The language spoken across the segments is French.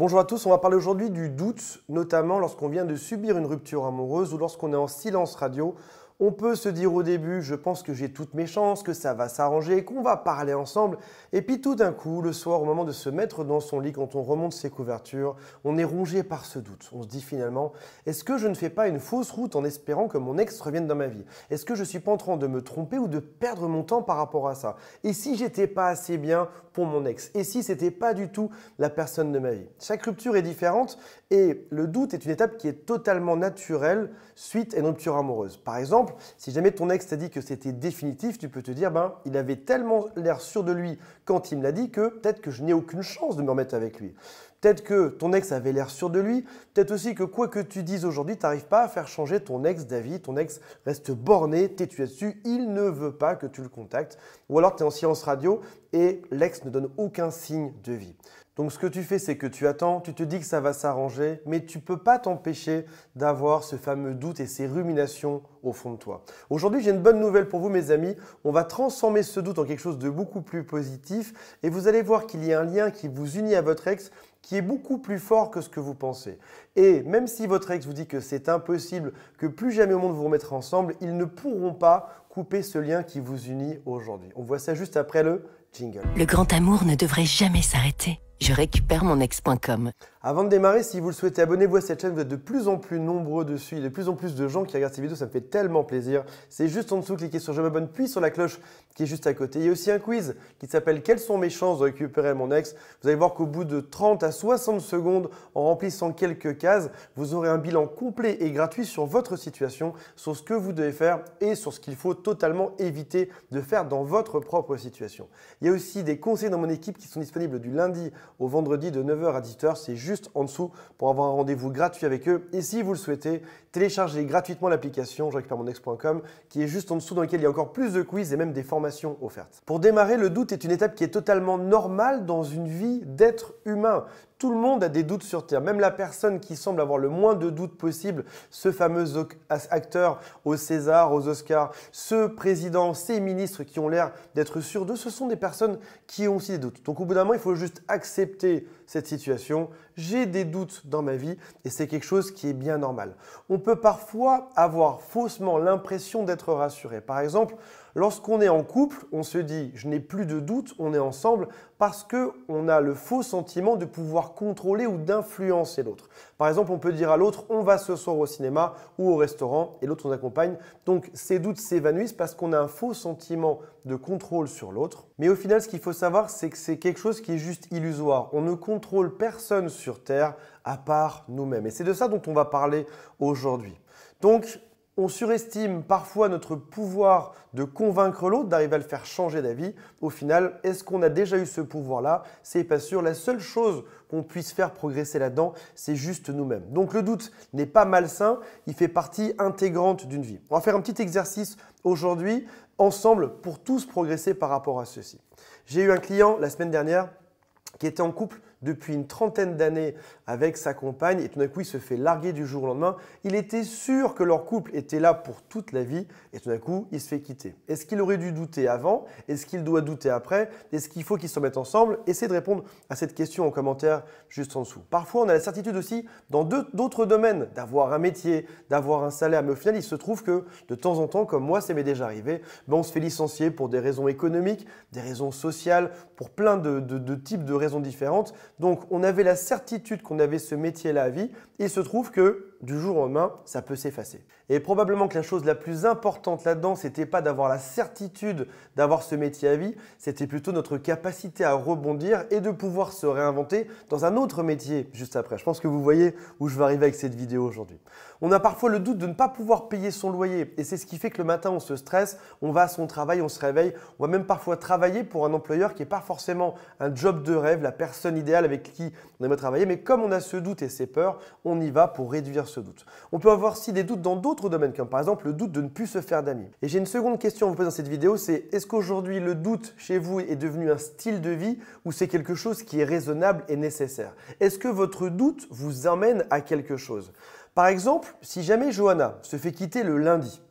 Bonjour à tous, on va parler aujourd'hui du doute, notamment lorsqu'on vient de subir une rupture amoureuse ou lorsqu'on est en silence radio on peut se dire au début, je pense que j'ai toutes mes chances, que ça va s'arranger, qu'on va parler ensemble. Et puis tout d'un coup, le soir, au moment de se mettre dans son lit, quand on remonte ses couvertures, on est rongé par ce doute. On se dit finalement, est-ce que je ne fais pas une fausse route en espérant que mon ex revienne dans ma vie Est-ce que je suis pas en train de me tromper ou de perdre mon temps par rapport à ça Et si j'étais pas assez bien pour mon ex Et si c'était pas du tout la personne de ma vie Chaque rupture est différente et le doute est une étape qui est totalement naturelle suite à une rupture amoureuse. Par exemple, si jamais ton ex t'a dit que c'était définitif, tu peux te dire, ben, il avait tellement l'air sûr de lui quand il me l'a dit que peut-être que je n'ai aucune chance de me remettre avec lui. Peut-être que ton ex avait l'air sûr de lui, peut-être aussi que quoi que tu dises aujourd'hui, tu n'arrives pas à faire changer ton ex d'avis, ton ex reste borné, têtu dessus il ne veut pas que tu le contactes, ou alors tu es en silence radio et l'ex ne donne aucun signe de vie. Donc ce que tu fais, c'est que tu attends, tu te dis que ça va s'arranger, mais tu ne peux pas t'empêcher d'avoir ce fameux doute et ces ruminations au fond de toi. Aujourd'hui, j'ai une bonne nouvelle pour vous, mes amis. On va transformer ce doute en quelque chose de beaucoup plus positif et vous allez voir qu'il y a un lien qui vous unit à votre ex qui est beaucoup plus fort que ce que vous pensez. Et même si votre ex vous dit que c'est impossible, que plus jamais au monde vous remettrez ensemble, ils ne pourront pas couper ce lien qui vous unit aujourd'hui. On voit ça juste après le jingle. Le grand amour ne devrait jamais s'arrêter je récupère mon ex.com. Avant de démarrer, si vous le souhaitez, abonnez-vous à cette chaîne. Vous êtes de plus en plus nombreux dessus. Il de plus en plus de gens qui regardent ces vidéos. Ça me fait tellement plaisir. C'est juste en dessous. Cliquez sur Je m'abonne, puis sur la cloche qui est juste à côté. Il y a aussi un quiz qui s'appelle Quelles sont mes chances de récupérer mon ex Vous allez voir qu'au bout de 30 à 60 secondes, en remplissant quelques cases, vous aurez un bilan complet et gratuit sur votre situation, sur ce que vous devez faire et sur ce qu'il faut totalement éviter de faire dans votre propre situation. Il y a aussi des conseils dans mon équipe qui sont disponibles du lundi au vendredi de 9h à 10h. C'est juste en dessous pour avoir un rendez-vous gratuit avec eux. Et si vous le souhaitez, téléchargez gratuitement l'application je qui est juste en dessous dans laquelle il y a encore plus de quiz et même des formations offertes. Pour démarrer, le doute est une étape qui est totalement normale dans une vie d'être humain tout le monde a des doutes sur terre. Même la personne qui semble avoir le moins de doutes possible, ce fameux acteur au César, aux Oscars, ce président, ces ministres qui ont l'air d'être sûrs d'eux, ce sont des personnes qui ont aussi des doutes. Donc au bout d'un moment, il faut juste accepter cette situation. J'ai des doutes dans ma vie et c'est quelque chose qui est bien normal. On peut parfois avoir faussement l'impression d'être rassuré. Par exemple, Lorsqu'on est en couple, on se dit je n'ai plus de doutes, on est ensemble parce que on a le faux sentiment de pouvoir contrôler ou d'influencer l'autre. Par exemple, on peut dire à l'autre on va ce soir au cinéma ou au restaurant et l'autre nous accompagne. Donc ces doutes s'évanouissent parce qu'on a un faux sentiment de contrôle sur l'autre. Mais au final, ce qu'il faut savoir, c'est que c'est quelque chose qui est juste illusoire. On ne contrôle personne sur Terre à part nous-mêmes. Et c'est de ça dont on va parler aujourd'hui. Donc, on surestime parfois notre pouvoir de convaincre l'autre, d'arriver à le faire changer d'avis. Au final, est-ce qu'on a déjà eu ce pouvoir-là C'est pas sûr. La seule chose qu'on puisse faire progresser là-dedans, c'est juste nous-mêmes. Donc le doute n'est pas malsain, il fait partie intégrante d'une vie. On va faire un petit exercice aujourd'hui ensemble pour tous progresser par rapport à ceci. J'ai eu un client la semaine dernière qui était en couple depuis une trentaine d'années avec sa compagne et tout d'un coup il se fait larguer du jour au lendemain. Il était sûr que leur couple était là pour toute la vie et tout d'un coup il se fait quitter. Est-ce qu'il aurait dû douter avant Est-ce qu'il doit douter après Est-ce qu'il faut qu'ils se mettent ensemble Essayez de répondre à cette question en commentaire juste en dessous. Parfois on a la certitude aussi dans d'autres domaines d'avoir un métier, d'avoir un salaire, mais au final il se trouve que de temps en temps, comme moi ça m'est déjà arrivé, ben, on se fait licencier pour des raisons économiques, des raisons sociales, pour plein de types de raisons différentes. Donc on avait la certitude qu'on avait ce métier-là à vie. il se trouve que du jour au lendemain, ça peut s'effacer. Et probablement que la chose la plus importante là-dedans, n'était pas d'avoir la certitude d'avoir ce métier à vie, c'était plutôt notre capacité à rebondir et de pouvoir se réinventer dans un autre métier juste après. Je pense que vous voyez où je vais arriver avec cette vidéo aujourd'hui. On a parfois le doute de ne pas pouvoir payer son loyer et c'est ce qui fait que le matin on se stresse, on va à son travail, on se réveille, on va même parfois travailler pour un employeur qui n'est pas forcément un job de rêve, la personne idéale avec qui on aimerait travailler, mais comme on a ce doute et ces peurs, on y va pour réduire doute. On peut avoir aussi des doutes dans d'autres domaines, comme par exemple le doute de ne plus se faire d'amis. Et j'ai une seconde question à vous poser dans cette vidéo, c'est est-ce qu'aujourd'hui le doute chez vous est devenu un style de vie ou c'est quelque chose qui est raisonnable et nécessaire Est-ce que votre doute vous amène à quelque chose Par exemple, si jamais Johanna se fait quitter le lundi,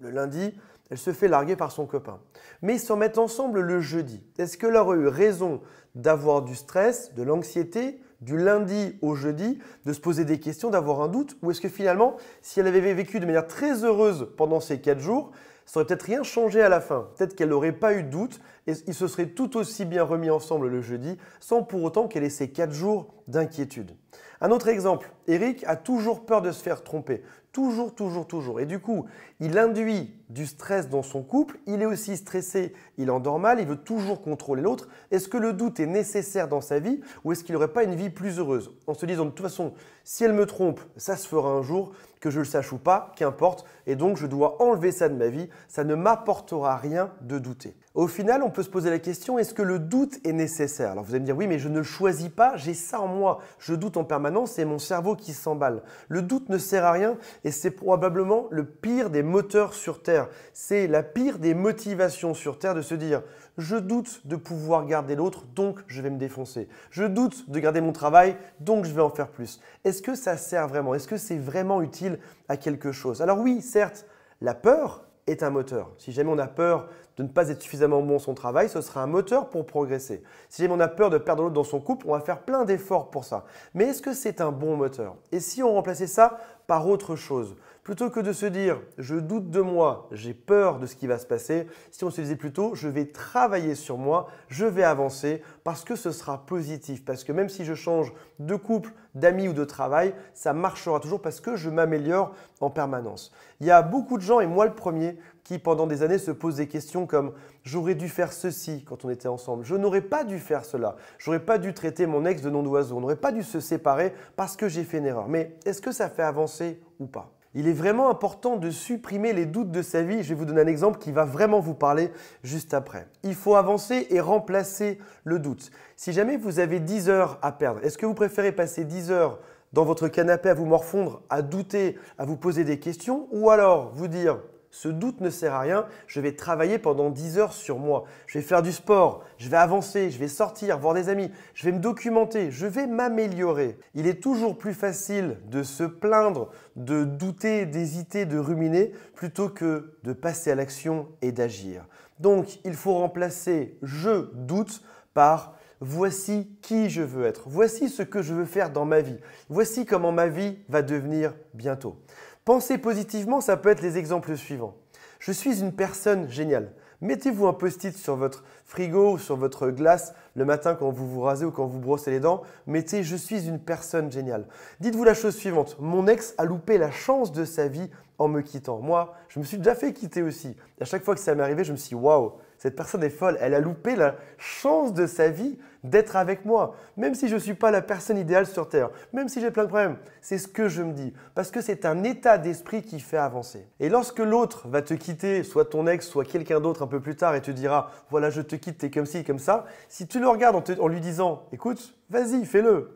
le lundi, elle se fait larguer par son copain. Mais ils s'en mettent ensemble le jeudi. Est-ce que aurait eu raison d'avoir du stress, de l'anxiété du lundi au jeudi, de se poser des questions, d'avoir un doute Ou est-ce que finalement, si elle avait vécu de manière très heureuse pendant ces quatre jours, ça aurait peut-être rien changé à la fin Peut-être qu'elle n'aurait pas eu de doute, et ils se seraient tout aussi bien remis ensemble le jeudi, sans pour autant qu'elle ait ces 4 jours d'inquiétude. Un autre exemple, Eric a toujours peur de se faire tromper, toujours, toujours, toujours. Et du coup, il induit du stress dans son couple, il est aussi stressé, il endort mal, il veut toujours contrôler l'autre. Est-ce que le doute est nécessaire dans sa vie ou est-ce qu'il n'aurait pas une vie plus heureuse En se disant de toute façon, si elle me trompe, ça se fera un jour, que je le sache ou pas, qu'importe, et donc je dois enlever ça de ma vie, ça ne m'apportera rien de douter. Au final, on se poser la question, est-ce que le doute est nécessaire Alors vous allez me dire, oui, mais je ne le choisis pas, j'ai ça en moi, je doute en permanence, c'est mon cerveau qui s'emballe. Le doute ne sert à rien et c'est probablement le pire des moteurs sur Terre. C'est la pire des motivations sur Terre de se dire, je doute de pouvoir garder l'autre, donc je vais me défoncer. Je doute de garder mon travail, donc je vais en faire plus. Est-ce que ça sert vraiment Est-ce que c'est vraiment utile à quelque chose Alors oui, certes, la peur, est un moteur. Si jamais on a peur de ne pas être suffisamment bon son travail, ce sera un moteur pour progresser. Si jamais on a peur de perdre l'autre dans son couple, on va faire plein d'efforts pour ça. Mais est-ce que c'est un bon moteur Et si on remplaçait ça par autre chose. Plutôt que de se dire je doute de moi, j'ai peur de ce qui va se passer, si on se disait plutôt je vais travailler sur moi, je vais avancer parce que ce sera positif, parce que même si je change de couple, d'amis ou de travail, ça marchera toujours parce que je m'améliore en permanence. Il y a beaucoup de gens, et moi le premier, qui pendant des années se posent des questions comme j'aurais dû faire ceci quand on était ensemble, je n'aurais pas dû faire cela, j'aurais pas dû traiter mon ex de nom d'oiseau, on n'aurait pas dû se séparer parce que j'ai fait une erreur. Mais est-ce que ça fait avancer ou pas il est vraiment important de supprimer les doutes de sa vie. Je vais vous donner un exemple qui va vraiment vous parler juste après. Il faut avancer et remplacer le doute. Si jamais vous avez 10 heures à perdre, est-ce que vous préférez passer 10 heures dans votre canapé à vous morfondre, à douter, à vous poser des questions, ou alors vous dire ce doute ne sert à rien. Je vais travailler pendant 10 heures sur moi. Je vais faire du sport, je vais avancer, je vais sortir, voir des amis, je vais me documenter, je vais m'améliorer. Il est toujours plus facile de se plaindre, de douter, d'hésiter, de ruminer, plutôt que de passer à l'action et d'agir. Donc, il faut remplacer je doute par voici qui je veux être, voici ce que je veux faire dans ma vie, voici comment ma vie va devenir bientôt. pensez positivement, ça peut être les exemples suivants. Je suis une personne géniale. Mettez-vous un post-it sur votre frigo ou sur votre glace le matin quand vous vous rasez ou quand vous brossez les dents. Mettez je suis une personne géniale. Dites-vous la chose suivante. Mon ex a loupé la chance de sa vie en me quittant. Moi, je me suis déjà fait quitter aussi. À chaque fois que ça m'est arrivé, je me suis dit, waouh, cette personne est folle. Elle a loupé la chance de sa vie d'être avec moi. Même si je ne suis pas la personne idéale sur Terre, même si j'ai plein de problèmes, c'est ce que je me dis. Parce que c'est un état d'esprit qui fait avancer. Et lorsque l'autre va te quitter, soit ton ex, soit quelqu'un d'autre un peu plus tard, et te dira, voilà, je te quitte, t'es comme ci, comme ça, si tu le regardes en lui disant, écoute, vas-y, fais-le,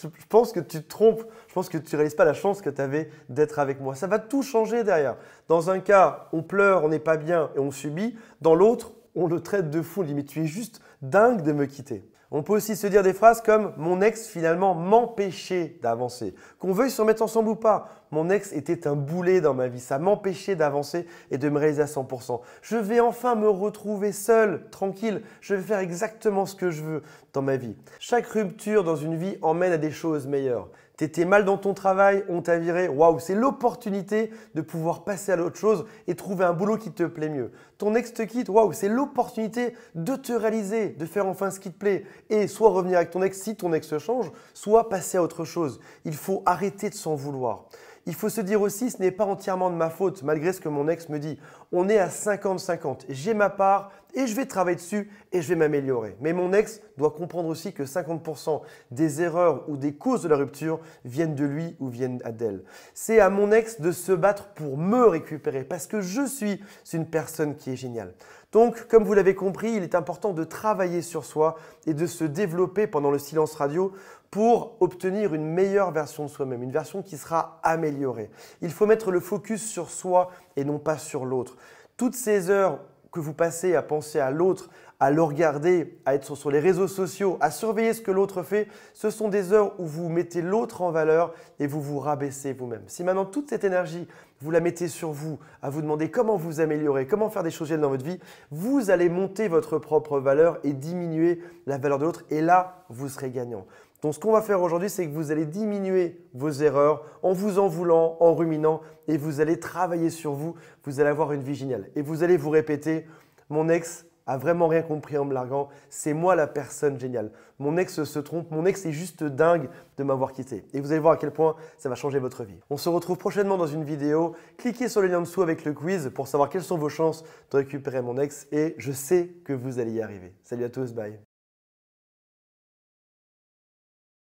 je, pense que tu te trompes. Je pense que tu ne réalises pas la chance que tu avais d'être avec moi. Ça va tout changer derrière. Dans un cas, on pleure, on n'est pas bien et on subit. Dans l'autre, on le traite de fou. mais tu es juste dingue de me quitter. On peut aussi se dire des phrases comme mon ex finalement m'empêchait d'avancer. Qu'on veuille se mettre ensemble ou pas, mon ex était un boulet dans ma vie, ça m'empêchait d'avancer et de me réaliser à 100%. Je vais enfin me retrouver seul, tranquille, je vais faire exactement ce que je veux dans ma vie. Chaque rupture dans une vie emmène à des choses meilleures. T'étais mal dans ton travail, on t'a viré. Waouh, c'est l'opportunité de pouvoir passer à l'autre chose et trouver un boulot qui te plaît mieux. Ton ex te quitte, waouh, c'est l'opportunité de te réaliser, de faire enfin ce qui te plaît et soit revenir avec ton ex si ton ex change, soit passer à autre chose. Il faut arrêter de s'en vouloir. Il faut se dire aussi, ce n'est pas entièrement de ma faute, malgré ce que mon ex me dit. On est à 50-50. J'ai ma part, et je vais travailler dessus et je vais m'améliorer. Mais mon ex doit comprendre aussi que 50% des erreurs ou des causes de la rupture viennent de lui ou viennent d'elle. C'est à mon ex de se battre pour me récupérer parce que je suis une personne qui est géniale. Donc, comme vous l'avez compris, il est important de travailler sur soi et de se développer pendant le silence radio pour obtenir une meilleure version de soi-même, une version qui sera améliorée. Il faut mettre le focus sur soi et non pas sur l'autre. Toutes ces heures que vous passez à penser à l'autre, à le regarder, à être sur les réseaux sociaux, à surveiller ce que l'autre fait, ce sont des heures où vous mettez l'autre en valeur et vous vous rabaissez vous-même. Si maintenant toute cette énergie, vous la mettez sur vous, à vous demander comment vous améliorer, comment faire des choses dans votre vie, vous allez monter votre propre valeur et diminuer la valeur de l'autre et là, vous serez gagnant. Donc ce qu'on va faire aujourd'hui, c'est que vous allez diminuer vos erreurs en vous en voulant, en ruminant, et vous allez travailler sur vous, vous allez avoir une vie géniale. Et vous allez vous répéter, mon ex a vraiment rien compris en me larguant, c'est moi la personne géniale. Mon ex se trompe, mon ex est juste dingue de m'avoir quitté. Et vous allez voir à quel point ça va changer votre vie. On se retrouve prochainement dans une vidéo, cliquez sur le lien en dessous avec le quiz pour savoir quelles sont vos chances de récupérer mon ex, et je sais que vous allez y arriver. Salut à tous, bye.